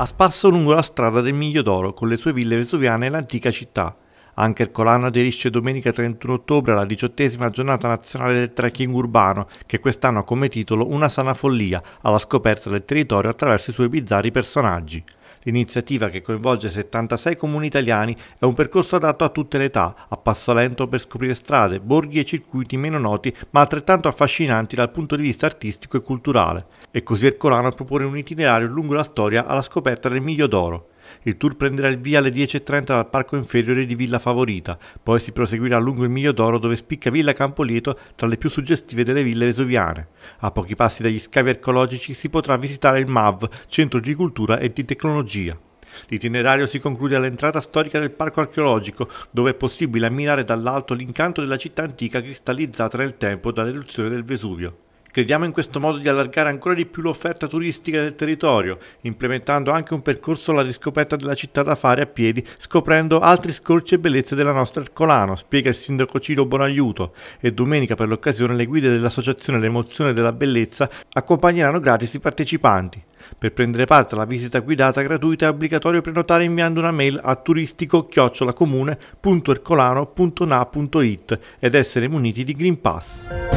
a spasso lungo la strada del Miglio d'Oro con le sue ville vesuviane e l'antica città. Anche il Colano aderisce domenica 31 ottobre alla diciottesima giornata nazionale del trekking urbano, che quest'anno ha come titolo Una sana follia, alla scoperta del territorio attraverso i suoi bizzarri personaggi. L'iniziativa che coinvolge 76 comuni italiani è un percorso adatto a tutte le età, a passo lento per scoprire strade, borghi e circuiti meno noti ma altrettanto affascinanti dal punto di vista artistico e culturale. E così Ercolano propone un itinerario lungo la storia alla scoperta del Miglio d'Oro. Il tour prenderà il via alle 10.30 dal parco inferiore di Villa Favorita, poi si proseguirà lungo il Miglio d'Oro dove spicca Villa Campolieto tra le più suggestive delle ville vesuviane. A pochi passi dagli scavi archeologici si potrà visitare il MAV, Centro di Cultura e di Tecnologia. L'itinerario si conclude all'entrata storica del parco archeologico, dove è possibile ammirare dall'alto l'incanto della città antica cristallizzata nel tempo dall'eruzione del Vesuvio. Crediamo in questo modo di allargare ancora di più l'offerta turistica del territorio, implementando anche un percorso alla riscoperta della città da fare a piedi, scoprendo altri scorci e bellezze della nostra Ercolano, spiega il sindaco Ciro Bonaiuto. E domenica per l'occasione le guide dell'associazione L'Emozione della Bellezza accompagneranno gratis i partecipanti. Per prendere parte alla visita guidata gratuita è obbligatorio prenotare inviando una mail a turistico-comune.ercolano.na.it ed essere muniti di Green Pass.